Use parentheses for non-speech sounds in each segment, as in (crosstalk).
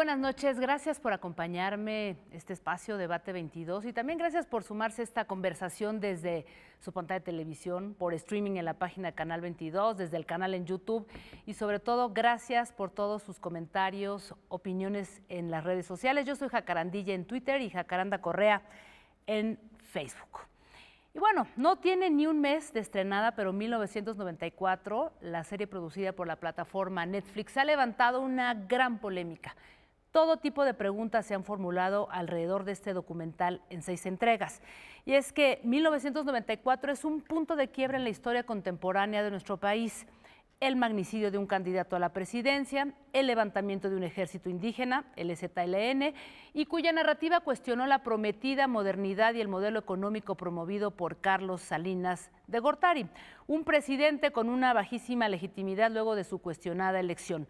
buenas noches, gracias por acompañarme este espacio Debate 22 y también gracias por sumarse a esta conversación desde su pantalla de televisión, por streaming en la página Canal 22, desde el canal en YouTube y sobre todo gracias por todos sus comentarios, opiniones en las redes sociales. Yo soy Jacarandilla en Twitter y Jacaranda Correa en Facebook. Y bueno, no tiene ni un mes de estrenada, pero 1994, la serie producida por la plataforma Netflix ha levantado una gran polémica todo tipo de preguntas se han formulado alrededor de este documental en seis entregas. Y es que 1994 es un punto de quiebra en la historia contemporánea de nuestro país. El magnicidio de un candidato a la presidencia, el levantamiento de un ejército indígena, el ZLN, y cuya narrativa cuestionó la prometida modernidad y el modelo económico promovido por Carlos Salinas de Gortari, un presidente con una bajísima legitimidad luego de su cuestionada elección.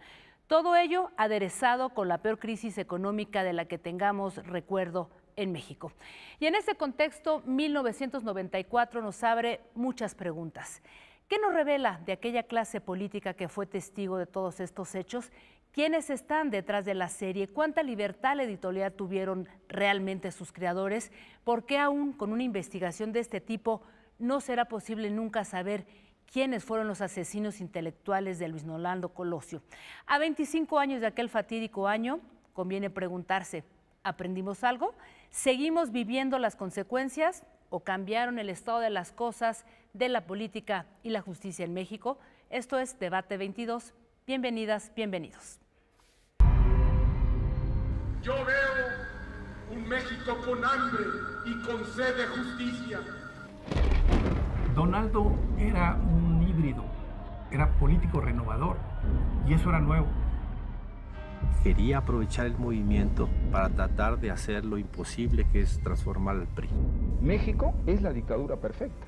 Todo ello aderezado con la peor crisis económica de la que tengamos recuerdo en México. Y en ese contexto, 1994 nos abre muchas preguntas. ¿Qué nos revela de aquella clase política que fue testigo de todos estos hechos? ¿Quiénes están detrás de la serie? ¿Cuánta libertad editorial tuvieron realmente sus creadores? ¿Por qué aún con una investigación de este tipo no será posible nunca saber quiénes fueron los asesinos intelectuales de Luis Nolando Colosio. A 25 años de aquel fatídico año, conviene preguntarse, ¿aprendimos algo? ¿Seguimos viviendo las consecuencias o cambiaron el estado de las cosas de la política y la justicia en México? Esto es Debate 22. Bienvenidas, bienvenidos. Yo veo un México con hambre y con sed de justicia Donaldo era un híbrido, era político renovador y eso era nuevo. Quería aprovechar el movimiento para tratar de hacer lo imposible que es transformar al PRI. México es la dictadura perfecta.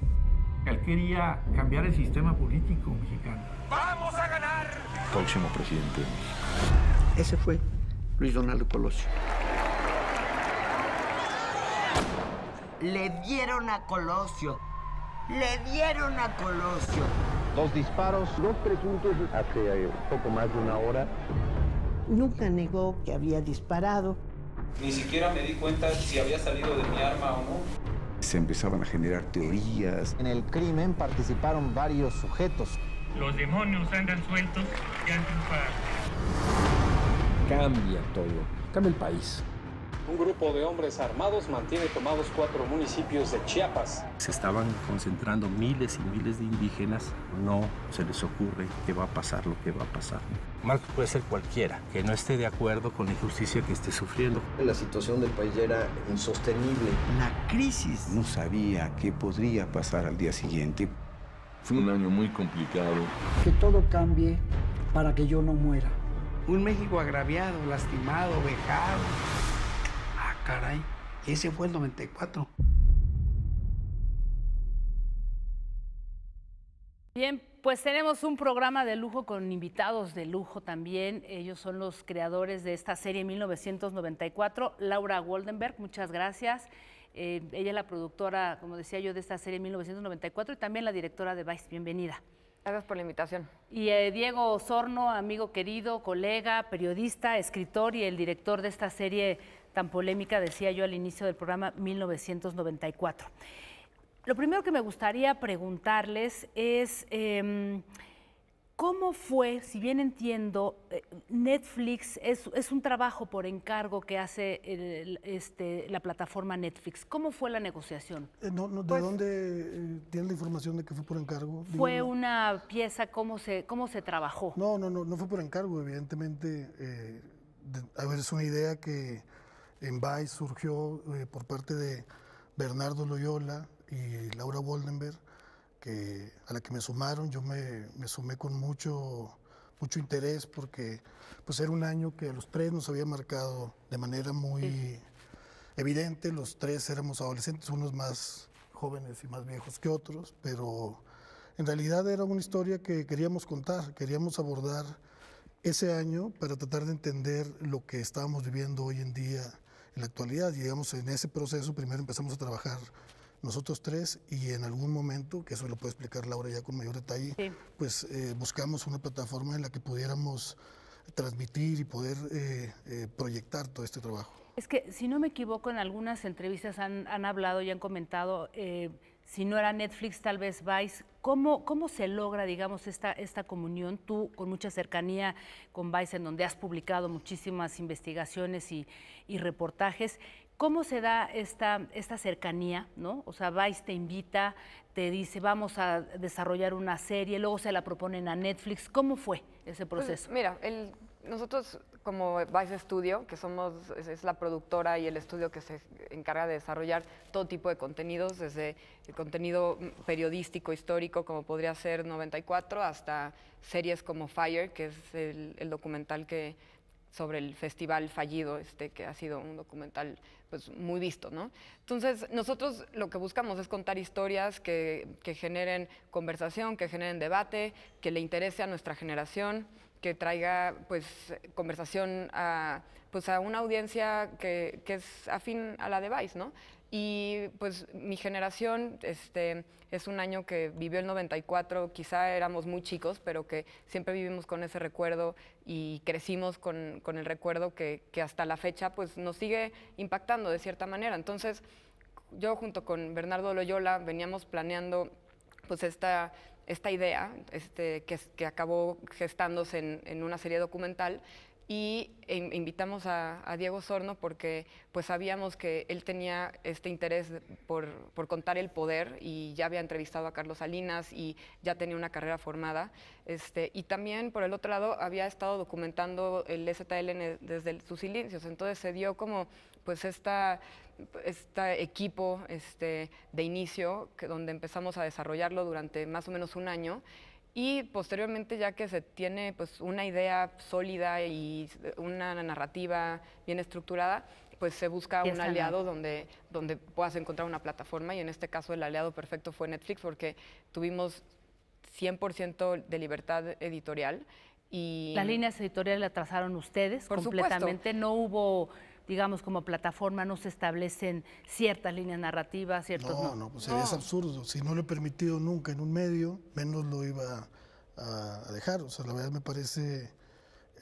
Él quería cambiar el sistema político mexicano. ¡Vamos a ganar! Próximo presidente de México. Ese fue Luis Donaldo Colosio. Le dieron a Colosio le dieron a Colosio. Dos disparos, dos presuntos, hace eh, poco más de una hora. Nunca negó que había disparado. Ni siquiera me di cuenta si había salido de mi arma o no. Se empezaban a generar teorías. En el crimen participaron varios sujetos. Los demonios andan sueltos y andan para... Cambia todo, cambia el país. Un grupo de hombres armados mantiene tomados cuatro municipios de Chiapas. Se estaban concentrando miles y miles de indígenas. No se les ocurre qué va a pasar lo que va a pasar. Marcos puede ser cualquiera que no esté de acuerdo con la injusticia que esté sufriendo. La situación del país era insostenible. La crisis. No sabía qué podría pasar al día siguiente. Fue un año muy complicado. Que todo cambie para que yo no muera. Un México agraviado, lastimado, vejado caray, ese fue el 94. Bien, pues tenemos un programa de lujo con invitados de lujo también. Ellos son los creadores de esta serie 1994. Laura Goldenberg, muchas gracias. Eh, ella es la productora, como decía yo, de esta serie 1994 y también la directora de Vice. Bienvenida. Gracias por la invitación. Y eh, Diego Osorno, amigo querido, colega, periodista, escritor y el director de esta serie tan polémica, decía yo al inicio del programa, 1994. Lo primero que me gustaría preguntarles es... Em, ¿Cómo fue, si bien entiendo, eh, Netflix es, un trabajo por encargo que hace este, la plataforma Netflix? ¿Cómo fue la negociación? Eh, ¿De pues dónde eh, tienen la información de que fue por encargo? ¿Fue una pieza? ¿cómo se, ¿Cómo se trabajó? No, no, no, no fue por encargo, evidentemente. a ver, es una idea que en VICE surgió eh, por parte de Bernardo Loyola y Laura Woldenberg, que, a la que me sumaron. Yo me, sumé con mucho, mucho interés porque pues, era un año que a los tres nos había marcado de manera muy evidente. Los tres éramos adolescentes, unos más jóvenes y más viejos que otros, pero en realidad era una historia que queríamos contar, queríamos abordar ese año para tratar de entender lo que estábamos viviendo hoy en día en la actualidad, digamos, en ese proceso primero empezamos a trabajar nosotros tres y en algún momento, que eso lo puede explicar Laura ya con mayor detalle, pues eh, buscamos una plataforma en la que pudiéramos transmitir y poder eh, eh, proyectar todo este trabajo. Es que, si no me equivoco, en algunas entrevistas han, han hablado y han comentado si no era Netflix, tal vez Vice. ¿Cómo, cómo se logra, digamos, esta, esta comunión? Tú, con mucha cercanía con Vice, en donde has publicado muchísimas investigaciones y, reportajes, ¿cómo se da esta, esta cercanía? ¿no? O sea, Vice te invita, te dice, vamos a desarrollar una serie, luego se la proponen a Netflix. ¿Cómo fue ese pues, proceso? mira, el nosotros como Vice Studio, que somos, es, la productora y el estudio que se encarga de desarrollar todo tipo de contenidos, desde el contenido periodístico, histórico, como podría ser 94, hasta series como Fire, que es el, documental que sobre el festival fallido, este, que ha sido un documental pues, muy visto. ¿no? Entonces, nosotros lo que buscamos es contar historias que, que generen conversación, que generen debate, que le interese a nuestra generación que traiga pues, conversación a, pues, a una audiencia que, que, es afín a la de Vice, ¿no? Y pues mi generación este, es un año que vivió el 94, quizá éramos muy chicos, pero que siempre vivimos con ese recuerdo y crecimos con, con el recuerdo que, que, hasta la fecha pues, nos sigue impactando de cierta manera. Entonces, yo junto con Bernardo Loyola veníamos planeando pues esta esta idea este, que, que, acabó gestándose en, una serie documental y e invitamos a, Diego Sorno porque pues sabíamos que él tenía este interés por, contar el poder y ya había entrevistado a Carlos Salinas y ya tenía una carrera formada. Este, y también por el otro lado había estado documentando el STLN desde sus inicios, entonces se dio como pues esta este equipo este, de inicio, que, donde empezamos a desarrollarlo durante más o menos un año. Y posteriormente, ya que se tiene pues, una idea sólida y una narrativa bien estructurada, pues se busca un aliado donde, donde puedas encontrar una plataforma. Y en este caso el aliado perfecto fue Netflix porque tuvimos 100% de libertad editorial. Y... Las líneas editoriales la trazaron ustedes Por completamente, no hubo digamos, como plataforma no se establecen ciertas líneas narrativas, ciertos... No, no, no pues sería absurdo. Si no lo he permitido nunca en un medio, menos lo iba a, dejar. O sea, la verdad me parece,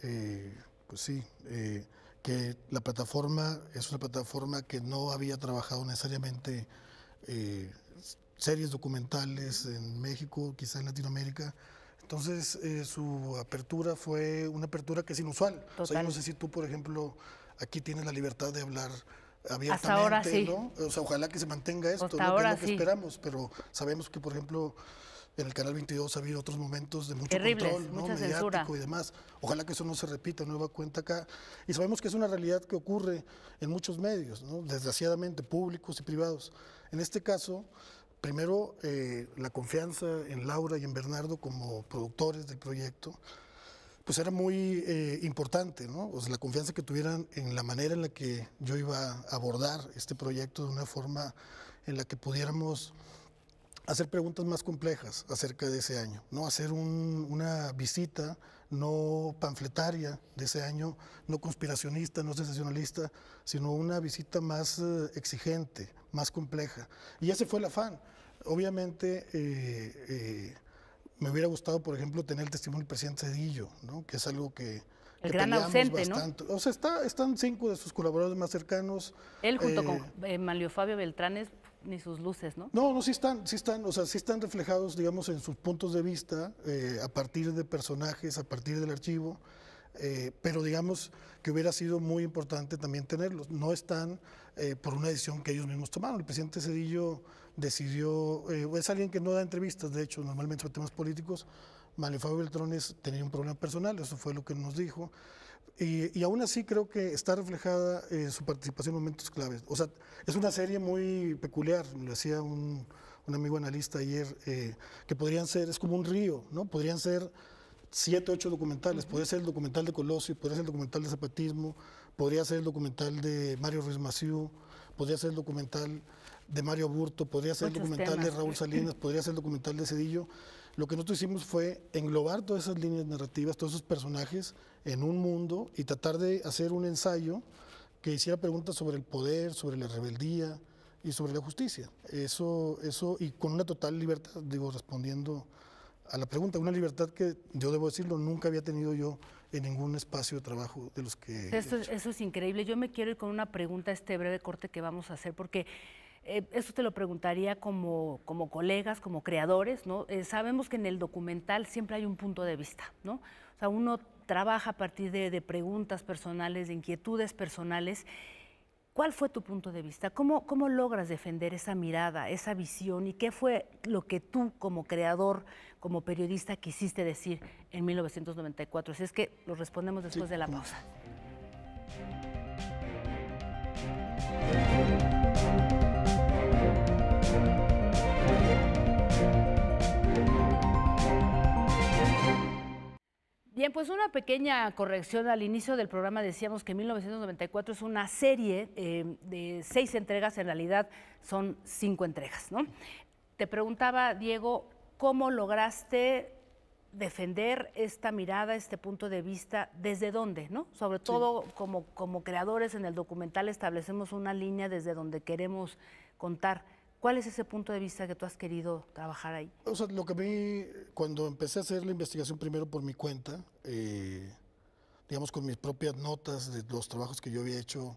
eh, pues sí, eh, que la plataforma es una plataforma que no había trabajado necesariamente eh, series documentales en México, quizá en Latinoamérica. Entonces, su apertura fue una apertura que es inusual. no sé si tú, por ejemplo, aquí tiene la libertad de hablar abiertamente, Hasta ahora sí. O sea, ojalá que se mantenga esto, ahora es lo que esperamos, pero sabemos que, por ejemplo, en el Canal 22 ha habido otros momentos de mucho control, ¿no? mediático censura. y demás. Ojalá que eso no se repita, nueva cuenta acá. Y sabemos que es una realidad que ocurre en muchos medios, desgraciadamente, públicos y privados. En este caso, primero, eh, la confianza en Laura y en Bernardo como productores del proyecto pues era muy eh, importante, ¿no? la confianza que tuvieran en la manera en la que yo iba a abordar este proyecto de una forma en la que pudiéramos hacer preguntas más complejas acerca de ese año, ¿no? hacer una visita no panfletaria de ese año, no conspiracionista, no sensacionalista, sino una visita más eh, exigente, más compleja. Y ese fue el afán. Obviamente, eh, me hubiera gustado, por ejemplo, tener el testimonio del presidente Cedillo, que es algo que... El gran ausente, ¿no? O sea, está, están cinco de sus colaboradores más cercanos. Él junto con eh, eh, Malio Fabio Beltranes, ni sus luces, ¿no? No, no, sí están, sí están, o sea, sí están reflejados, digamos, en sus puntos de vista, eh, a partir de personajes, a partir del archivo, pero digamos que hubiera sido muy importante también tenerlos. No están por una decisión que ellos mismos tomaron. El presidente Cedillo decidió, eh, es alguien que no da entrevistas, de hecho, normalmente sobre temas políticos. Malefabio Beltrones tenía un problema personal, eso fue lo que nos dijo. Y, y aún así creo que está reflejada eh, su participación en momentos claves. O sea, es una serie muy peculiar, lo decía un, un amigo analista ayer, eh, que podrían ser, es como un río, ¿no? Podrían ser siete, ocho documentales. Podría ser el documental de Colosio, podría ser el documental de Zapatismo, podría ser el documental de Mario Ruiz Maciú, podría ser el documental de Mario Burto, podría ser el documental de Raúl Salinas, (laughs) podría ser el documental de Cedillo. Lo que nosotros hicimos fue englobar todas esas líneas narrativas, todos esos personajes en un mundo y tratar de hacer un ensayo que hiciera preguntas sobre el poder, sobre la rebeldía y sobre la justicia. Eso, eso y con una total libertad, digo, respondiendo a la pregunta, una libertad que yo debo decirlo, nunca había tenido yo en ningún espacio de trabajo de los que... Eso, eso es increíble. Yo me quiero ir con una pregunta este breve corte que vamos a hacer, porque eh, eso te lo preguntaría como, colegas, como creadores, ¿no? Eh, sabemos que en el documental siempre hay un punto de vista, ¿no? O sea, uno trabaja a partir de, preguntas personales, de inquietudes personales. ¿Cuál fue tu punto de vista? ¿Cómo, logras defender esa mirada, esa visión? ¿Y qué fue lo que tú como creador, como periodista quisiste decir en 1994? Si es que lo respondemos después de la pausa. Bien, pues una pequeña corrección. Al inicio del programa decíamos que 1994 es una serie eh, de seis entregas, en realidad son cinco entregas, ¿no? Te preguntaba, Diego, ¿cómo lograste defender esta mirada, este punto de vista, desde dónde, ¿no? Sobre todo como, como creadores en el documental establecemos una línea desde donde queremos contar ¿Cuál es ese punto de vista que tú has querido trabajar ahí? O sea, lo que a mí, cuando empecé a hacer la investigación primero por mi cuenta, eh, digamos con mis propias notas de los trabajos que yo había hecho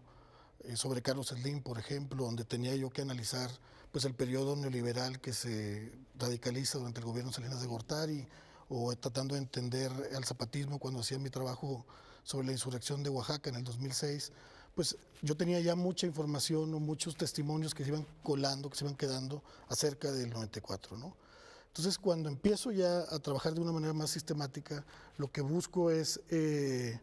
eh, sobre Carlos Slim, por ejemplo, donde tenía yo que analizar pues, el periodo neoliberal que se radicaliza durante el gobierno de Salinas de Gortari, o tratando de entender el zapatismo cuando hacía mi trabajo sobre la insurrección de Oaxaca en el 2006 pues yo tenía ya mucha información o muchos testimonios que se iban colando, que se iban quedando acerca del 94, ¿no? Entonces, cuando empiezo ya a trabajar de una manera más sistemática, lo que busco es eh,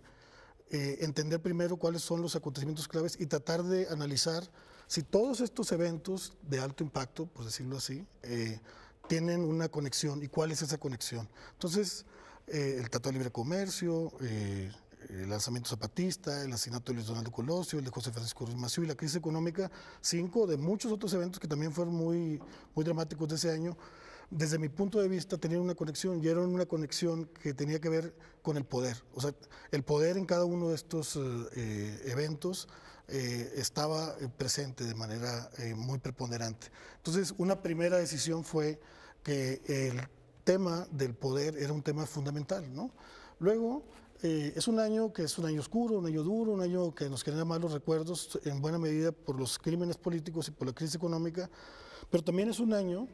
eh, entender primero cuáles son los acontecimientos claves y tratar de analizar si todos estos eventos de alto impacto, por decirlo así, eh, tienen una conexión y cuál es esa conexión. Entonces, el Tratado de Libre Comercio, el lanzamiento zapatista, el asesinato de Luis Donaldo Colosio, el de José Francisco Ruiz y la crisis económica, cinco de muchos otros eventos que también fueron muy, muy dramáticos de ese año, desde mi punto de vista tenían una conexión y eran una conexión que tenía que ver con el poder. O sea, el poder en cada uno de estos eh, eh, eventos eh, estaba presente de manera muy preponderante. Entonces, una primera decisión fue que el tema del poder era un tema fundamental, ¿no? Luego, eh, es un año que es un año oscuro, un año duro, un año que nos genera malos recuerdos en buena medida por los crímenes políticos y por la crisis económica, pero también es un año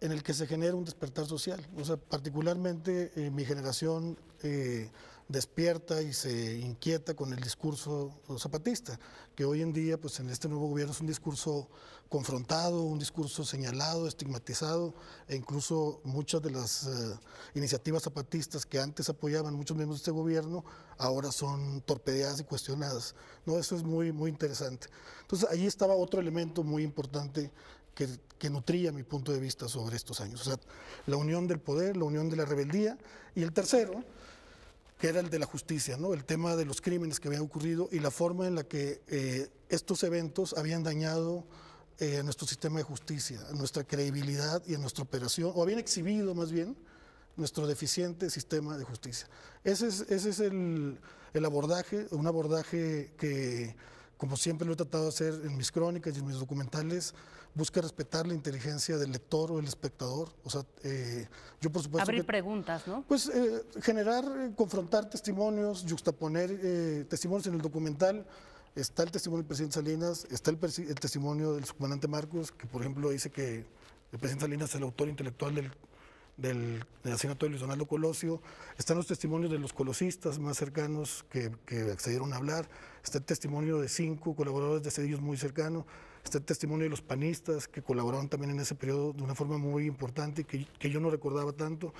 en el que se genera un despertar social. O sea, particularmente eh, mi generación... Eh, despierta y se inquieta con el discurso zapatista, que hoy en día, pues en este nuevo gobierno es un discurso confrontado, un discurso señalado, estigmatizado, e incluso muchas de las eh, iniciativas zapatistas que antes apoyaban muchos miembros de este gobierno, ahora son torpedeadas y cuestionadas. ¿no? Eso es muy, muy interesante. Entonces, ahí estaba otro elemento muy importante que, que, nutría mi punto de vista sobre estos años. O sea, la unión del poder, la unión de la rebeldía. Y el tercero, que era el de la justicia, ¿no? el tema de los crímenes que habían ocurrido y la forma en la que eh, estos eventos habían dañado eh, nuestro sistema de justicia, a nuestra credibilidad y a nuestra operación, o habían exhibido más bien nuestro deficiente sistema de justicia. Ese es, ese es el abordaje, un abordaje que como siempre lo he tratado de hacer en mis crónicas y en mis documentales, busca respetar la inteligencia del lector o el espectador. O sea, eh, yo por supuesto... Abrir preguntas, ¿no? Pues eh, generar, eh, confrontar testimonios, juxtaponer testimonios en el documental. Está el testimonio del presidente Salinas, está el, el testimonio del subcomandante Marcos, que por ejemplo dice que el presidente Salinas es el autor intelectual del del, asesinato de Luis Donaldo Colosio, están los testimonios de los colosistas más cercanos que, que, accedieron a hablar, está el testimonio de cinco colaboradores de Cedillos muy cercano está el testimonio de los panistas que colaboraron también en ese periodo de una forma muy importante que, que yo no recordaba tanto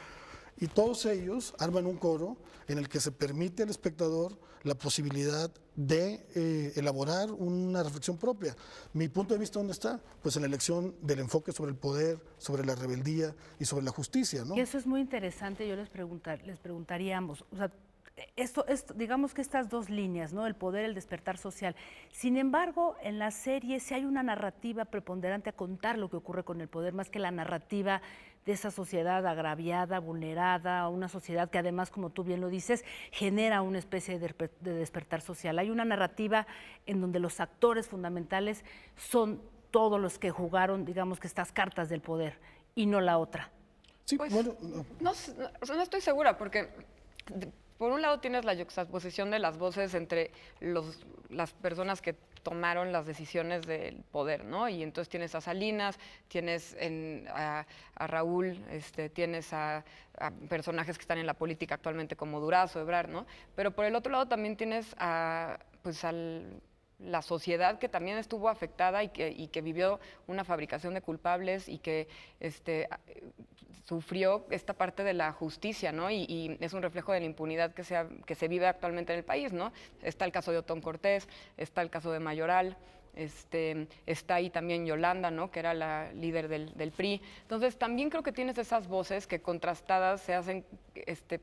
y todos ellos arman un coro en el que se permite al espectador la posibilidad de eh, elaborar una reflexión propia. Mi punto de vista, ¿dónde está? Pues en la elección del enfoque sobre el poder, sobre la rebeldía y sobre la justicia. Y eso es muy interesante, yo les, preguntar, les preguntaría ambos, o sea, esto, esto, digamos que estas dos líneas, ¿no? El poder, el despertar social. Sin embargo, en la serie si hay una narrativa preponderante a contar lo que ocurre con el poder, más que la narrativa de esa sociedad agraviada, vulnerada, una sociedad que además, como tú bien lo dices, genera una especie de, despertar social. Hay una narrativa en donde los actores fundamentales son todos los que jugaron, digamos que estas cartas del poder y no la otra. Sí, pues, bueno, No, no estoy segura porque por un lado tienes la juxtaposición de las voces entre los, las personas que tomaron las decisiones del poder, ¿no? Y entonces tienes a Salinas, tienes a, Raúl, este, tienes a, personajes que están en la política actualmente como Durazo, Ebrar, ¿no? Pero por el otro lado también tienes a, pues al la sociedad que también estuvo afectada y que, que vivió una fabricación de culpables y que este, sufrió esta parte de la justicia, ¿no? Y, es un reflejo de la impunidad que se, que se vive actualmente en el país, ¿no? Está el caso de Otón Cortés, está el caso de Mayoral, este, está ahí también Yolanda, ¿no? que era la líder del, del, PRI. Entonces, también creo que tienes esas voces que contrastadas se hacen, este,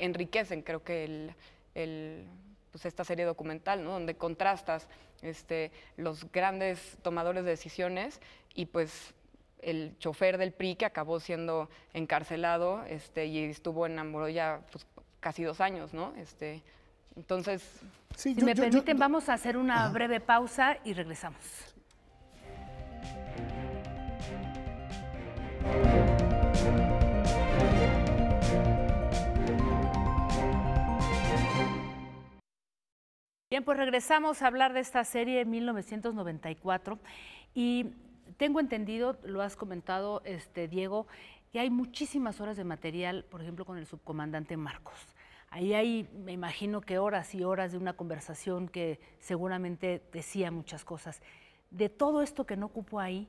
enriquecen, creo que el pues, esta serie documental, ¿no? donde contrastas este, los grandes tomadores de decisiones y pues el chofer del PRI que acabó siendo encarcelado este, y estuvo en ya pues, casi dos años, ¿no? Este, entonces, si me permiten, vamos a hacer una breve pausa y regresamos. Bien, pues regresamos a hablar de esta serie de 1994 y tengo entendido, lo has comentado, este, Diego, que hay muchísimas horas de material, por ejemplo, con el subcomandante Marcos. Ahí hay, me imagino que horas y horas de una conversación que seguramente decía muchas cosas. De todo esto que no ocupó ahí,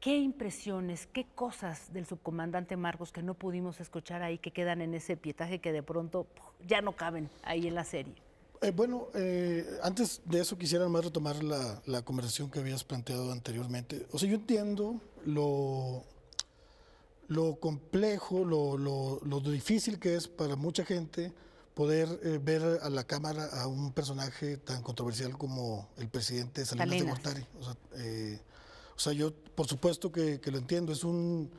¿qué impresiones, qué cosas del subcomandante Marcos que no pudimos escuchar ahí, que quedan en ese pietaje que de pronto ya no caben ahí en la serie? Eh, bueno, eh, antes de eso quisiera más retomar la, conversación que habías planteado anteriormente. O sea, yo entiendo lo, lo complejo, lo, lo, difícil que es para mucha gente poder eh, ver a la cámara a un personaje tan controversial como el presidente Salinas, de O sea, yo por supuesto que, que lo entiendo. Es un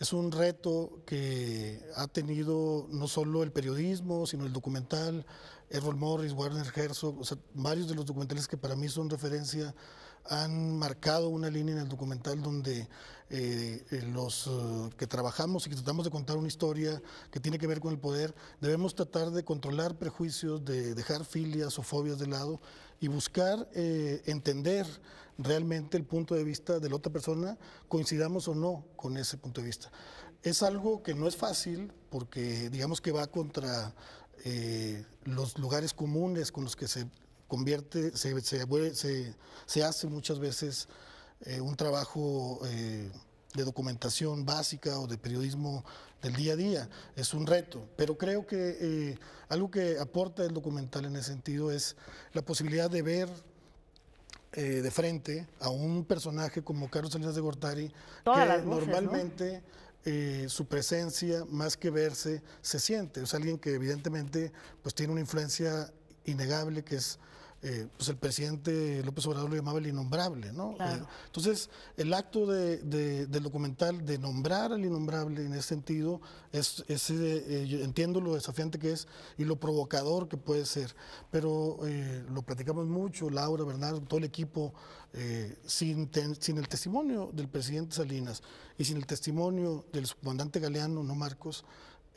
es un reto que ha tenido no solo el periodismo, sino el documental, Errol Morris, Warner Herzog, varios de los documentales que para mí son referencia han marcado una línea en el documental donde eh, eh, los eh, que trabajamos y que tratamos de contar una historia que tiene que ver con el poder, debemos tratar de controlar prejuicios, de dejar filias o fobias de lado y buscar entender realmente el punto de vista de la otra persona, coincidamos o no con ese punto de vista. Es algo que no es fácil porque digamos que va contra eh, los lugares comunes con los que se convierte, se, se, hace muchas veces eh, un trabajo eh, de documentación básica o de periodismo del día a día. Es un reto, pero creo que algo que aporta el documental en ese sentido es la posibilidad de ver de frente a un personaje como Carlos Salinas de Gortari, que normalmente eh, su presencia, más que verse, se siente. Es alguien que evidentemente pues, tiene una influencia innegable que es eh, pues el presidente López Obrador lo llamaba el innombrable, ¿no? Eh, entonces, el acto del documental de nombrar al innombrable en ese sentido, es, eh, entiendo lo desafiante que es y lo provocador que puede ser, pero lo platicamos mucho, Laura, Bernardo, todo el equipo, sin, sin el testimonio del presidente Salinas y sin el testimonio del comandante Galeano, no Marcos,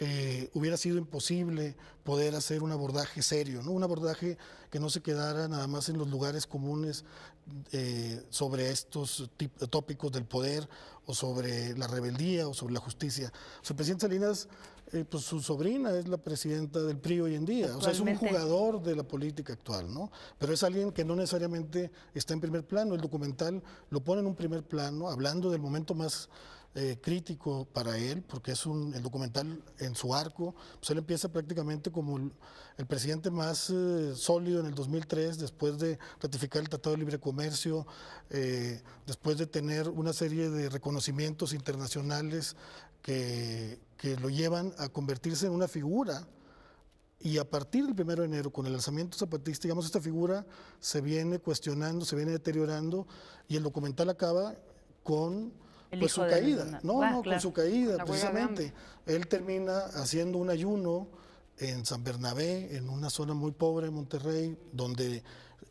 eh, hubiera sido imposible poder hacer un abordaje serio, ¿no? un abordaje que no se quedara nada más en los lugares comunes eh, sobre estos tópicos del poder o sobre la rebeldía o sobre la justicia. Su el presidente Salinas, eh, pues su sobrina es la presidenta del PRI hoy en día, o sea, es un jugador de la política actual, ¿no? Pero es alguien que no necesariamente está en primer plano, el documental lo pone en un primer plano, hablando del momento más eh, crítico para él, porque es un, el documental en su arco, pues él empieza prácticamente como el, presidente más eh, sólido en el 2003, después de ratificar el Tratado de Libre Comercio, eh, después de tener una serie de reconocimientos internacionales que, que lo llevan a convertirse en una figura y a partir del 1 de enero, con el lanzamiento zapatista, digamos, esta figura se viene cuestionando, se viene deteriorando y el documental acaba con pues su caída, no, no, con su caída, precisamente. Él termina haciendo un ayuno en San Bernabé, en una zona muy pobre de Monterrey, donde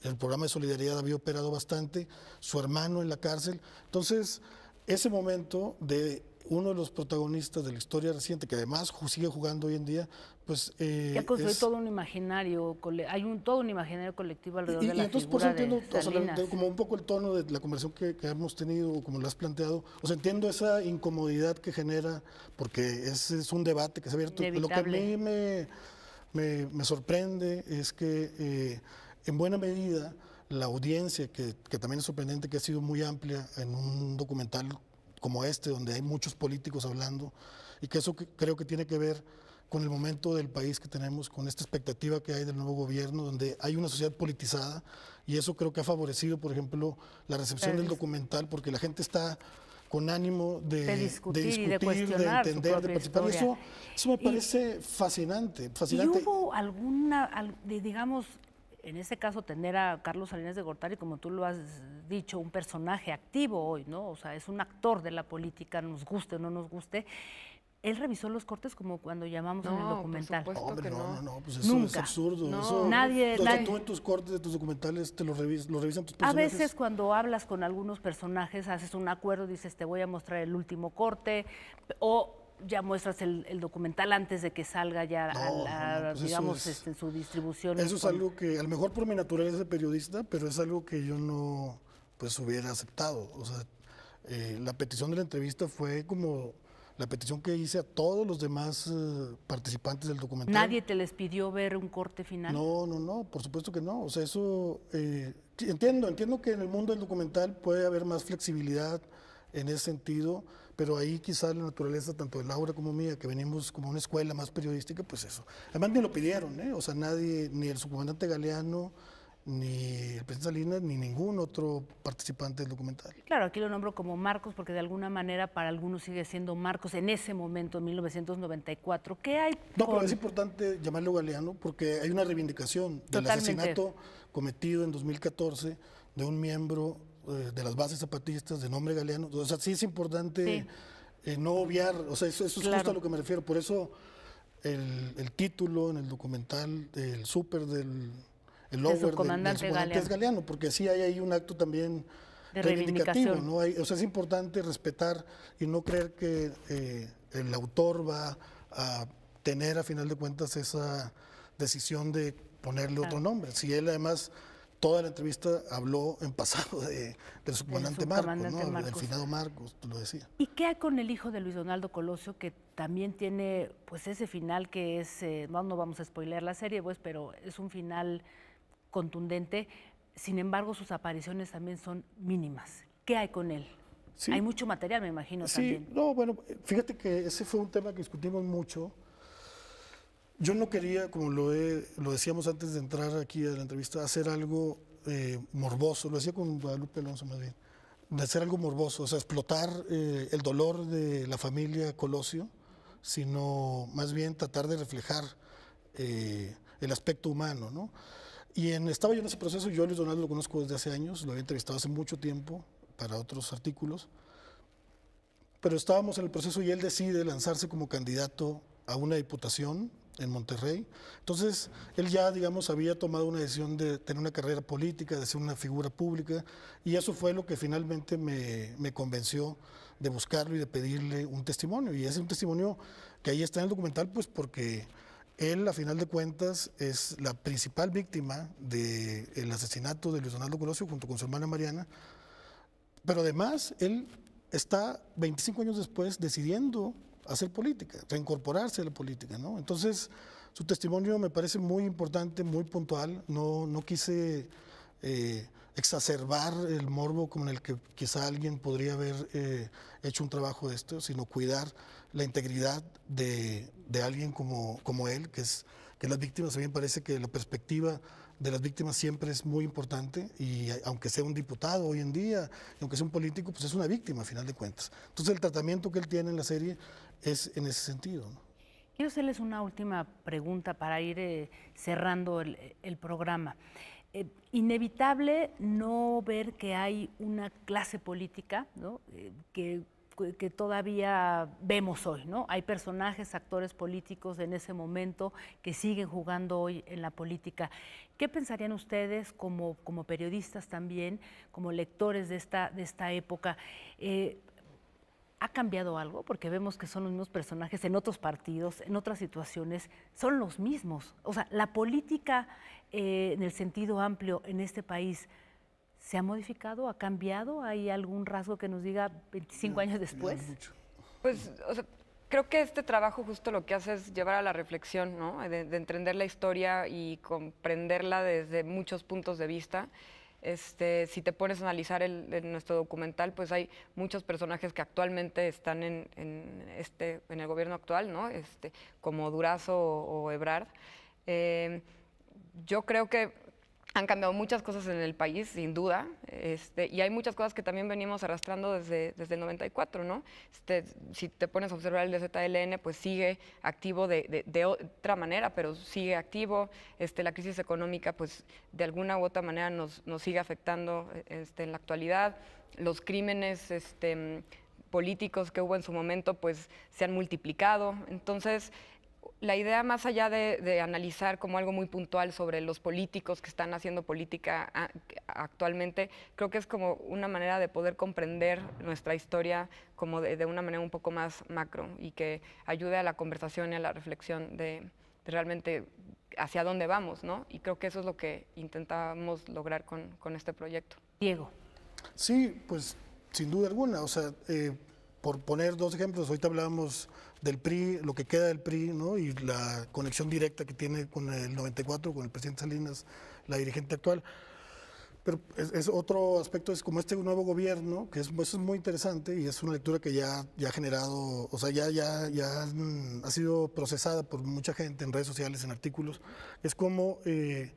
el programa de solidaridad había operado bastante, su hermano en la cárcel. Entonces, ese momento de uno de los protagonistas de la historia reciente, que además sigue jugando hoy en día, pues, eh, ya construyó todo un imaginario, hay un, todo un imaginario colectivo alrededor de la y entonces, entiendo, de O como un poco el tono de la conversación que, hemos tenido, como lo has planteado, o entiendo esa incomodidad que genera, porque es, es un debate que se ha abierto. Lo que a mí me, me, sorprende es que eh, en buena medida la audiencia, que, que también es sorprendente, que ha sido muy amplia en un documental como este, donde hay muchos políticos hablando, y que eso creo que tiene que ver con el momento del país que tenemos, con esta expectativa que hay del nuevo gobierno, donde hay una sociedad politizada, y eso creo que ha favorecido, por ejemplo, la recepción del documental, porque la gente está con ánimo de, de discutir, de, de, entender, de participar. Eso, me parece fascinante, ¿Y hubo alguna, digamos, en ese caso tener a Carlos Salinas de Gortari, como tú lo has dicho, un personaje activo hoy, ¿no? O sea, es un actor de la política, nos guste o no nos guste él revisó los cortes como cuando llamamos en el documental. Por que no, no, no, pues eso es absurdo. nadie, Tú en tus cortes de tus documentales te los, revisan tus personajes. A veces cuando hablas con algunos personajes, haces un acuerdo, dices te voy a mostrar el último corte, o ya muestras el, documental antes de que salga ya pues digamos, este, en su distribución. Eso es algo que, a lo mejor por mi naturaleza de periodista, pero es algo que yo no pues hubiera aceptado. O sea, eh, la petición de la entrevista fue como la petición que hice a todos los demás eh, participantes del documental. ¿Nadie te les pidió ver un corte final? No, no, no, por supuesto que no. O sea, eso eh, entiendo, entiendo que en el mundo del documental puede haber más flexibilidad en ese sentido, pero ahí quizás la naturaleza tanto de Laura como mía, que venimos como una escuela más periodística, pues eso. Además ni lo pidieron, ¿eh? o sea, nadie, ni el subcomandante Galeano, ni el presidente Salinas ni ningún otro participante del documental. Claro, aquí lo nombro como Marcos porque de alguna manera para algunos sigue siendo Marcos en ese momento, en 1994. ¿Qué hay? No, pero es importante llamarlo Galeano porque hay una reivindicación del asesinato cometido en 2014 de un miembro eh, de las bases zapatistas de nombre Galeano. O sea, sí es importante eh, no obviar, o sea, eso, es justo a lo que me refiero. Por eso el, título en el documental, del súper del el over del, comandante Galeano, porque sí hay ahí un acto también reivindicativo, o sea, es importante respetar y no creer que eh, el autor va a tener a final de cuentas esa decisión de ponerle otro nombre. Si él además toda la entrevista habló en pasado de, del subcomandante, Marcos, del finado Marcos, lo decía. ¿Y qué hay con el hijo de Luis Donaldo Colosio que también tiene pues ese final que es, eh, no, no vamos a spoiler la serie, pues, pero es un final contundente, sin embargo sus apariciones también son mínimas. ¿Qué hay con él? Hay mucho material, me imagino. Sí, no, bueno, fíjate que ese fue un tema que discutimos mucho. Yo no quería, como lo, lo decíamos antes de entrar aquí a la entrevista, hacer algo eh, morboso, lo decía con Guadalupe Alonso más bien, hacer algo morboso, o sea, explotar eh, el dolor de la familia Colosio, sino más bien tratar de reflejar eh, el aspecto humano, ¿no? Y en, estaba yo en ese proceso, yo a Luis Donaldo lo conozco desde hace años, lo había entrevistado hace mucho tiempo para otros artículos, pero estábamos en el proceso y él decide lanzarse como candidato a una diputación en Monterrey. Entonces, él ya, digamos, había tomado una decisión de tener una carrera política, de ser una figura pública, y eso fue lo que finalmente me, me, convenció de buscarlo y de pedirle un testimonio. Y es un testimonio que ahí está en el documental, pues porque él, a final de cuentas, es la principal víctima del asesinato de Luis Donaldo Colosio junto con su hermana Mariana. Pero además, él está 25 años después decidiendo hacer política, reincorporarse a la política. ¿no? Entonces, su testimonio me parece muy importante, muy puntual. No, no quise eh, exacerbar el morbo con el que quizá alguien podría haber eh, hecho un trabajo de esto, sino cuidar la integridad de, alguien como, como él, que es que las víctimas, a mí me parece que la perspectiva de las víctimas siempre es muy importante y aunque sea un diputado hoy en día, aunque sea un político, pues es una víctima a final de cuentas. Entonces el tratamiento que él tiene en la serie es en ese sentido. Quiero hacerles una última pregunta para ir eh, cerrando el programa. Eh, inevitable no ver que hay una clase política eh, que, que, todavía vemos hoy. ¿no? Hay personajes, actores políticos en ese momento que siguen jugando hoy en la política. ¿Qué pensarían ustedes como, como periodistas también, como lectores de esta, de esta época? Eh, ¿Ha cambiado algo? Porque vemos que son los mismos personajes en otros partidos, en otras situaciones, son los mismos. O sea, la política eh, en el sentido amplio en este país se ha modificado, ha cambiado, hay algún rasgo que nos diga 25 años después. Pues, creo que este trabajo justo lo que hace es llevar a la reflexión, ¿no? de entender la historia y comprenderla desde muchos puntos de vista. Este, si te pones a analizar en nuestro documental, pues hay muchos personajes que actualmente están en, este, el gobierno actual, este, como Durazo o, Ebrard. Eh, yo creo que han cambiado muchas cosas en el país, sin duda, este, y hay muchas cosas que también venimos arrastrando desde, desde el 94, ¿no? Este, si te pones a observar el DZLN, pues sigue activo de, otra manera, pero sigue activo. Este, la crisis económica, pues de alguna u otra manera nos, nos sigue afectando este, en la actualidad. Los crímenes este, políticos que hubo en su momento, pues se han multiplicado. Entonces, la idea más allá de, analizar como algo muy puntual sobre los políticos que están haciendo política actualmente, creo que es como una manera de poder comprender nuestra historia como de, una manera un poco más macro y que ayude a la conversación y a la reflexión de, realmente hacia dónde vamos, ¿no? Y creo que eso es lo que intentamos lograr con, este proyecto. Diego. Sí, pues sin duda alguna, o sea, eh, por poner dos ejemplos, ahorita hablábamos del PRI, lo que queda del PRI, ¿no? Y la conexión directa que tiene con el 94, con el presidente Salinas, la dirigente actual. Pero es, otro aspecto, es como este nuevo gobierno, que es, eso es muy interesante y es una lectura que ya, ya ha generado, o sea, ya, ya, ya ha sido procesada por mucha gente en redes sociales, en artículos. Es como eh,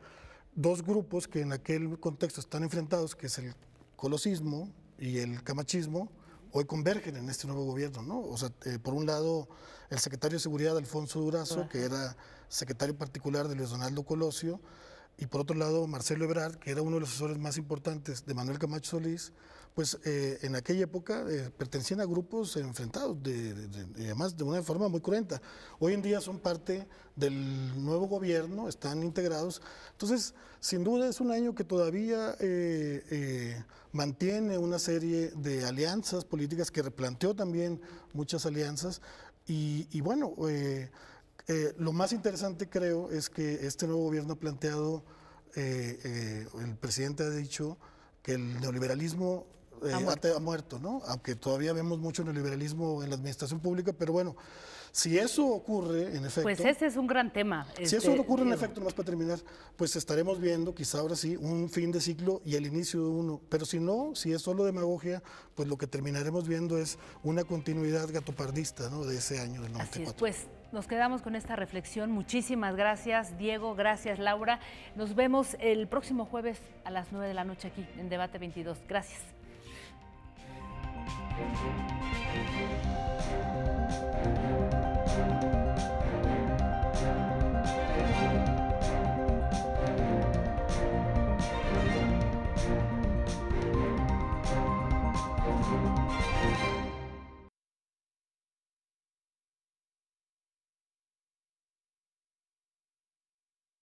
dos grupos que en aquel contexto están enfrentados, que es el colosismo y el camachismo, hoy convergen en este nuevo gobierno, ¿no? O sea, eh, por un lado, el secretario de Seguridad, Alfonso Durazo, que era secretario particular de Luis Donaldo Colosio, y por otro lado Marcelo Ebrard, que era uno de los asesores más importantes de Manuel Camacho Solís, pues eh, en aquella época eh, pertenecían a grupos enfrentados, de, además de una forma muy cruenta. Hoy en día son parte del nuevo gobierno, están integrados. Entonces, sin duda es un año que todavía eh, mantiene una serie de alianzas políticas, que replanteó también muchas alianzas. Y, y bueno, eh, lo más interesante creo es que este nuevo gobierno ha planteado, eh, eh, el presidente ha dicho que el neoliberalismo ha muerto. ¿no? Aunque todavía vemos mucho neoliberalismo en la administración pública, pero bueno, si eso ocurre, en pues efecto... Pues ese es un gran tema. si eso este, ocurre, en efecto, más para terminar, pues estaremos viendo, quizá ahora sí, un fin de ciclo y el inicio de uno. Pero si no, si es solo demagogia, pues lo que terminaremos viendo es una continuidad gatopardista, ¿no? De ese año del 94. pues nos quedamos con esta reflexión. Muchísimas gracias, Diego. Gracias, Laura. Nos vemos el próximo jueves a las 9 de la noche aquí en Debate 22. Gracias.